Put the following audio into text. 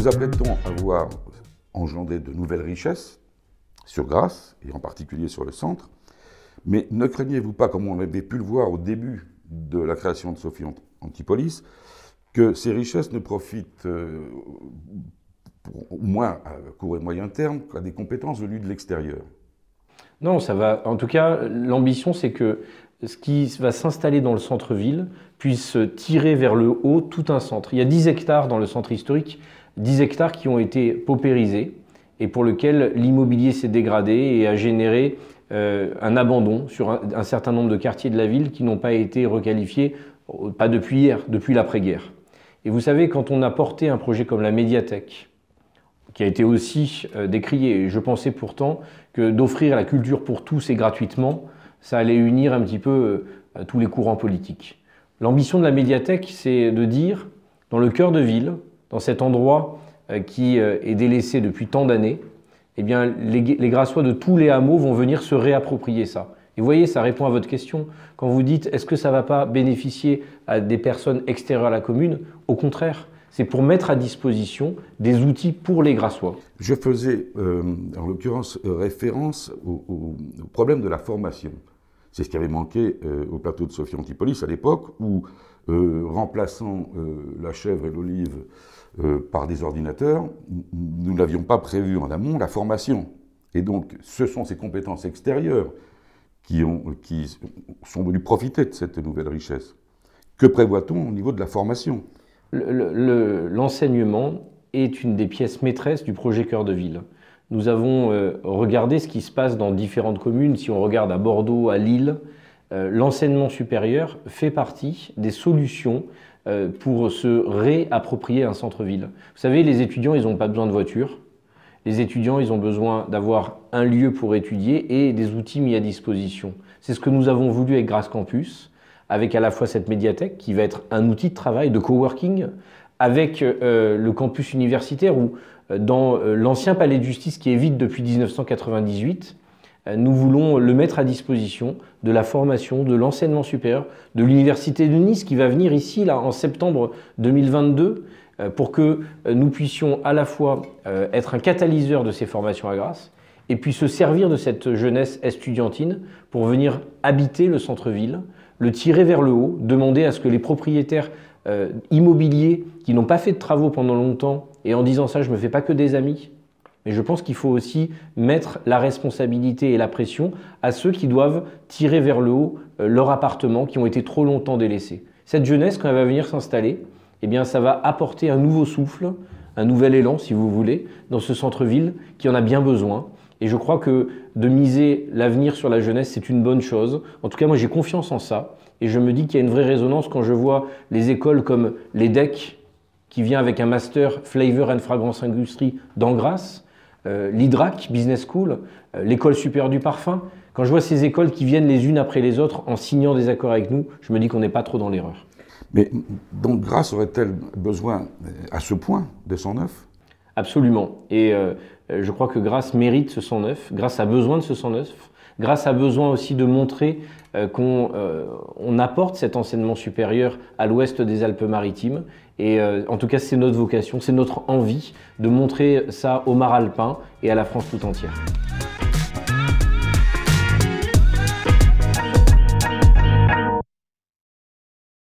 nous apprêtons à voir engendrer de nouvelles richesses sur Grasse, et en particulier sur le centre, mais ne craignez-vous pas, comme on avait pu le voir au début de la création de Sophie Antipolis, que ces richesses ne profitent euh, au moins à court et moyen terme à des compétences venues de l'extérieur Non, ça va. En tout cas, l'ambition, c'est que ce qui va s'installer dans le centre-ville puisse tirer vers le haut tout un centre. Il y a 10 hectares dans le centre historique 10 hectares qui ont été paupérisés et pour lequel l'immobilier s'est dégradé et a généré euh, un abandon sur un, certain nombre de quartiers de la ville qui n'ont pas été requalifiés, euh, pas depuis hier, depuis l'après-guerre. Et vous savez, quand on a porté un projet comme la médiathèque, qui a été aussi euh, décrié, et je pensais pourtant que d'offrir la culture pour tous et gratuitement, ça allait unir un petit peu tous les courants politiques. L'ambition de la médiathèque, c'est de dire, dans le cœur de ville, dans cet endroit euh, qui euh, est délaissé depuis tant d'années, eh bien, les, Grassois de tous les hameaux vont venir se réapproprier ça. Et vous voyez, ça répond à votre question. Quand vous dites, est-ce que ça ne va pas bénéficier à des personnes extérieures à la commune Au contraire, c'est pour mettre à disposition des outils pour les Grassois. Je faisais, euh, en l'occurrence, référence au, problème de la formation. C'est ce qui avait manqué euh, au plateau de Sophie Antipolis à l'époque, où, euh, remplaçant euh, la chèvre et l'olive par des ordinateurs, nous n'avions pas prévu en amont la formation. Et donc, ce sont ces compétences extérieures qui, sont venues profiter de cette nouvelle richesse. Que prévoit-on au niveau de la formation L'enseignement est une des pièces maîtresses du projet Cœur de Ville. Nous avons euh, regardé ce qui se passe dans différentes communes. Si on regarde à Bordeaux, à Lille, euh, l'enseignement supérieur fait partie des solutions euh, pour se réapproprier un centre-ville. Vous savez, les étudiants, ils n'ont pas besoin de voiture. Les étudiants, ils ont besoin d'avoir un lieu pour étudier et des outils mis à disposition. C'est ce que nous avons voulu avec Grasse Campus, avec à la fois cette médiathèque qui va être un outil de travail, de coworking, avec euh, euh, le campus universitaire ou euh, dans l'ancien palais de justice qui est vide depuis 1998, nous voulons le mettre à disposition de la formation, de l'enseignement supérieur, de l'université de Nice qui va venir ici là en septembre 2022 pour que nous puissions à la fois être un catalyseur de ces formations à Grasse et puis se servir de cette jeunesse estudiantine pour venir habiter le centre-ville, le tirer vers le haut, demander à ce que les propriétaires euh, immobiliers qui n'ont pas fait de travaux pendant longtemps, et en disant ça, je ne me fais pas que des amis, mais je pense qu'il faut aussi mettre la responsabilité et la pression à ceux qui doivent tirer vers le haut euh, leur appartement qui ont été trop longtemps délaissés. Cette jeunesse, quand elle va venir s'installer, eh bien, ça va apporter un nouveau souffle, un nouvel élan, si vous voulez, dans ce centre-ville qui en a bien besoin. Et je crois que de miser l'avenir sur la jeunesse, c'est une bonne chose. En tout cas, moi, j'ai confiance en ça. Et je me dis qu'il y a une vraie résonance quand je vois les écoles comme l'EDEC, qui vient avec un master Flavor and Fragrance Industry dans euh, l'IDRAC, Business School, euh, l'École supérieure du parfum. Quand je vois ces écoles qui viennent les unes après les autres en signant des accords avec nous, je me dis qu'on n'est pas trop dans l'erreur. Mais donc Grasse aurait-elle besoin euh, à ce point de 109 Absolument. Et euh, je crois que Grasse mérite ce 109. Grasse a besoin de ce 109 grâce à besoin aussi de montrer euh, qu'on euh, apporte cet enseignement supérieur à l'ouest des Alpes-Maritimes. Et euh, en tout cas, c'est notre vocation, c'est notre envie de montrer ça au Mar alpin et à la France tout entière.